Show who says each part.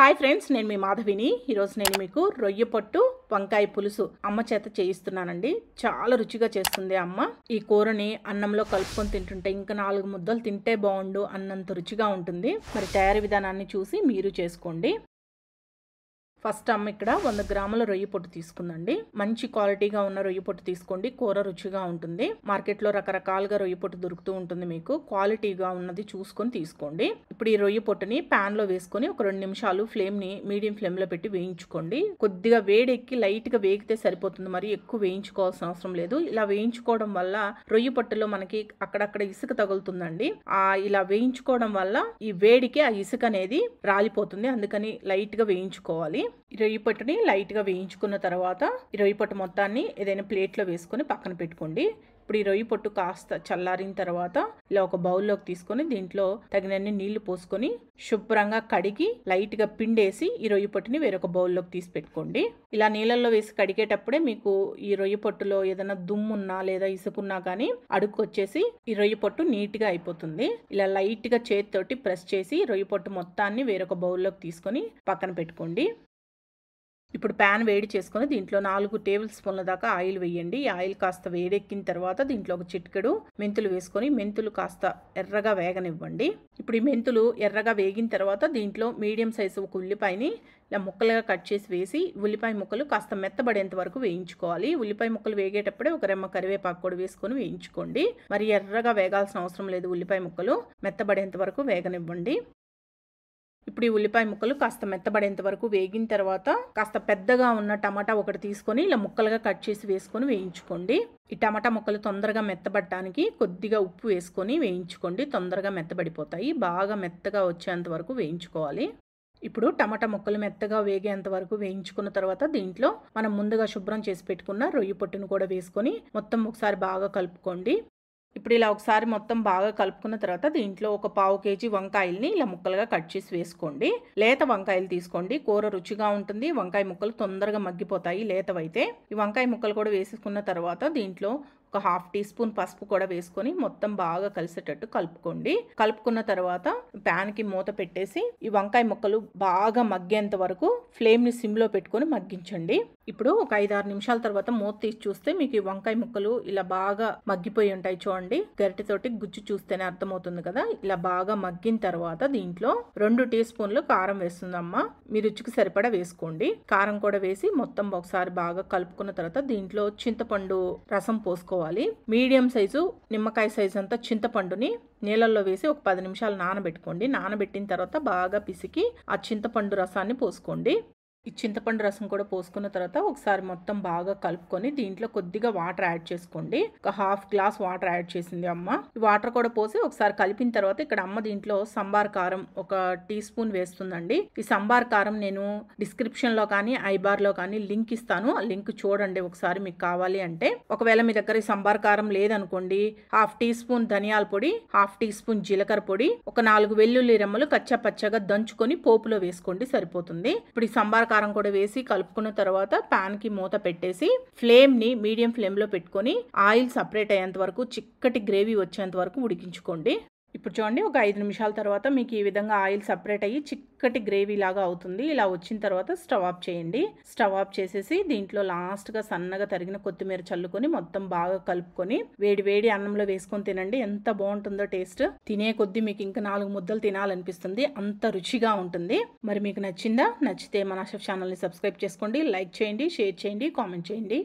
Speaker 1: hi friends నేను మీ మాధవిని ఈరోజు నేను మీకు రొయ్య పట్టు వంకాయ పులుసు అమ్మ చేత చేయిస్తున్నానండి చాలా రుచిగా చేస్తుంది అమ్మ ఈ కూరని అన్నంలో కలుపుకొని తింటుంటే ఇంకా నాలుగు ముద్దలు తింటే బాగుండు అన్నంత రుచిగా ఉంటుంది మరి తయారీ విధానాన్ని చూసి మీరు చేసుకోండి ఫస్ట్ అమ్మ ఇక్కడ వంద గ్రాముల రొయ్యి పొట్టు తీసుకుందండి మంచి క్వాలిటీగా ఉన్న రొయ్యి పొట్టు తీసుకోండి కూర రుచిగా ఉంటుంది మార్కెట్లో రకరకాలుగా రొయ్యి పొట్టు దొరుకుతూ ఉంటుంది మీకు క్వాలిటీగా ఉన్నది చూసుకొని తీసుకోండి ఇప్పుడు ఈ రొయ్యి పొట్టుని లో వేసుకొని ఒక రెండు నిమిషాలు ఫ్లేమ్ని మీడియం ఫ్లేమ్లో పెట్టి వేయించుకోండి కొద్దిగా వేడెక్కి లైట్గా వేగితే సరిపోతుంది మరి ఎక్కువ వేయించుకోవాల్సిన అవసరం లేదు ఇలా వేయించుకోవడం వల్ల రొయ్యి పొట్టులో మనకి అక్కడక్కడ ఇసుక తగులుతుందండి ఆ ఇలా వేయించుకోవడం వల్ల ఈ వేడికి ఆ ఇసుక అనేది రాలిపోతుంది అందుకని లైట్గా వేయించుకోవాలి ఇరవై పట్టుని లైట్గా వేయించుకున్న తర్వాత ఇరవై పట్టు మొత్తాన్ని ఏదైనా ప్లేట్లో వేసుకొని పక్కన పెట్టుకోండి ఇప్పుడు ఈ రొయ్యి పొట్టు కాస్త చల్లారిన తర్వాత ఇలా ఒక బౌల్లోకి తీసుకొని దీంట్లో తగినన్ని నీళ్లు పోసుకొని శుభ్రంగా కడిగి లైట్గా పిండేసి ఈ రొయ్యి పొట్టుని వేరొక బౌల్లోకి తీసి పెట్టుకోండి ఇలా నీళ్ళల్లో వేసి కడిగేటప్పుడే మీకు ఈ రొయ్యి పొట్టులో ఏదైనా దుమ్మున్నా లేదా ఇసుకున్నా కానీ అడుగు వచ్చేసి ఈ రొయ్యి పొట్టు నీట్గా అయిపోతుంది ఇలా లైట్గా చేతితోటి ప్రెస్ చేసి రొయ్యి పొట్టు మొత్తాన్ని వేరొక బౌల్లోకి తీసుకొని పక్కన పెట్టుకోండి ఇప్పుడు ప్యాన్ వేడి చేసుకొని దీంట్లో నాలుగు టేబుల్ స్పూన్ల దాకా ఆయిల్ వేయండి ఆయిల్ కాస్త వేడెక్కిన తర్వాత దీంట్లో ఒక చిట్కెడు మెంతులు వేసుకొని మెంతులు కాస్త ఎర్రగా వేగనివ్వండి ఇప్పుడు ఈ మెంతులు ఎర్రగా వేగిన తర్వాత దీంట్లో మీడియం సైజు ఒక ఉల్లిపాయని ఇలా ముక్కలుగా కట్ చేసి వేసి ఉల్లిపాయ ముక్కలు కాస్త మెత్తబడేంత వరకు వేయించుకోవాలి ఉల్లిపాయ ముక్కలు వేగేటప్పుడే ఒక రెమ్మ కరివేపాకు కూడా వేసుకొని వేయించుకోండి మరి ఎర్రగా వేగాల్సిన అవసరం లేదు ఉల్లిపాయ ముక్కలు మెత్తబడేంత వరకు వేగనివ్వండి ఇప్పుడు ఈ ఉల్లిపాయ ముక్కలు కాస్త మెత్తబడేంత వరకు వేగిన తర్వాత కాస్త పెద్దగా ఉన్న టమాటా ఒకటి తీసుకొని ఇలా ముక్కలుగా కట్ చేసి వేసుకొని వేయించుకోండి ఈ టమాటా ముక్కలు తొందరగా మెత్తబడటానికి కొద్దిగా ఉప్పు వేసుకొని వేయించుకోండి తొందరగా మెత్తబడిపోతాయి బాగా మెత్తగా వచ్చేంత వరకు వేయించుకోవాలి ఇప్పుడు టమాటా ముక్కలు మెత్తగా వేగేంత వరకు వేయించుకున్న తర్వాత దీంట్లో మనం ముందుగా శుభ్రం చేసి పెట్టుకున్న రొయ్యి పొట్టును కూడా వేసుకొని మొత్తం ఒకసారి బాగా కలుపుకోండి ఇప్పుడు ఇలా ఒకసారి మొత్తం బాగా కలుపుకున్న తర్వాత దీంట్లో ఒక పావు కేజీ వంకాయల్ని ఇలా ముక్కలుగా కట్ చేసి వేసుకోండి లేత వంకాయలు తీసుకోండి కూర రుచిగా ఉంటుంది వంకాయ ముక్కలు తొందరగా మగ్గిపోతాయి లేతవైతే ఈ వంకాయ ముక్కలు కూడా వేసుకున్న తర్వాత దీంట్లో ఒక హాఫ్ టీ స్పూన్ పసుపు కూడా వేసుకొని మొత్తం బాగా కలిసేటట్టు కలుపుకోండి కలుపుకున్న తర్వాత ప్యాన్కి మూత పెట్టేసి ఈ వంకాయ ముక్కలు బాగా మగ్గేంత వరకు ఫ్లేమ్ని సిమ్లో పెట్టుకొని మగ్గించండి ఇప్పుడు ఒక ఐదారు నిమిషాల తర్వాత మూత తీసి చూస్తే మీకు ఈ వంకాయ ముక్కలు ఇలా బాగా మగ్గిపోయి ఉంటాయి చూడండి గరిటెతోటి గుజ్జు చూస్తేనే అర్థమవుతుంది కదా ఇలా బాగా మగ్గిన తర్వాత దీంట్లో రెండు టీ స్పూన్లు కారం వేస్తుందమ్మా మీ రుచికి సరిపడా వేసుకోండి కారం కూడా వేసి మొత్తం ఒకసారి బాగా కలుపుకున్న తర్వాత దీంట్లో చింతపండు రసం పోసుకోవాలి తీసుకోవాలి మీడియం సైజు నిమ్మకాయ సైజు అంతా చింతపండుని నీళ్ళల్లో వేసి ఒక పది నిమిషాలు నానబెట్టుకోండి నానబెట్టిన తర్వాత బాగా పిసికి ఆ చింతపండు రసాన్ని పోసుకోండి ఈ చింతపండు రసం కూడా పోసుకున్న తర్వాత ఒకసారి మొత్తం బాగా కలుపుకొని దీంట్లో కొద్దిగా వాటర్ యాడ్ చేసుకోండి ఒక హాఫ్ గ్లాస్ వాటర్ యాడ్ చేసింది అమ్మ ఈ వాటర్ కూడా పోసి ఒకసారి కలిపిన తర్వాత ఇక్కడ అమ్మ దీంట్లో సంబార్ కారం ఒక టీ స్పూన్ వేస్తుందండి ఈ సంబార్ కారం నేను డిస్క్రిప్షన్లో కానీ ఐబార్లో కానీ లింక్ ఇస్తాను ఆ లింక్ చూడండి ఒకసారి మీకు కావాలి అంటే ఒకవేళ మీ దగ్గర ఈ సంబార్ కారం లేదనుకోండి హాఫ్ టీ స్పూన్ ధనియాల పొడి హాఫ్ టీ స్పూన్ జీలకర్ర పొడి ఒక నాలుగు వెల్లుల్లి రెమ్మలు కచ్చా పచ్చగా దంచుకొని పోపులో వేసుకోండి సరిపోతుంది ఇప్పుడు ఈ సంబార్ కారం కూడా వేసి కలుపుకున్న తర్వాత కి మూత పెట్టేసి ఫ్లేమ్ని మీడియం ఫ్లేమ్లో పెట్టుకొని ఆయిల్ సపరేట్ అయ్యేంత వరకు చిక్కటి గ్రేవీ వచ్చేంత వరకు ఉడికించుకోండి ఇప్పుడు చూడండి ఒక ఐదు నిమిషాల తర్వాత మీకు ఈ విధంగా ఆయిల్ సపరేట్ అయ్యి చిక్కటి గ్రేవీ లాగా అవుతుంది ఇలా వచ్చిన తర్వాత స్టవ్ ఆఫ్ చేయండి స్టవ్ ఆఫ్ చేసేసి దీంట్లో లాస్ట్గా సన్నగా తరిగిన కొత్తిమీర చల్లుకొని మొత్తం బాగా కలుపుకొని వేడి వేడి అన్నంలో వేసుకొని తినండి ఎంత బాగుంటుందో టేస్ట్ తినే కొద్దీ మీకు ఇంకా నాలుగు ముద్దలు తినాలనిపిస్తుంది అంత రుచిగా ఉంటుంది మరి మీకు నచ్చిందా నచ్చితే మన షెఫ్ ఛానల్ని సబ్స్క్రైబ్ చేసుకోండి లైక్ చేయండి షేర్ చేయండి కామెంట్ చేయండి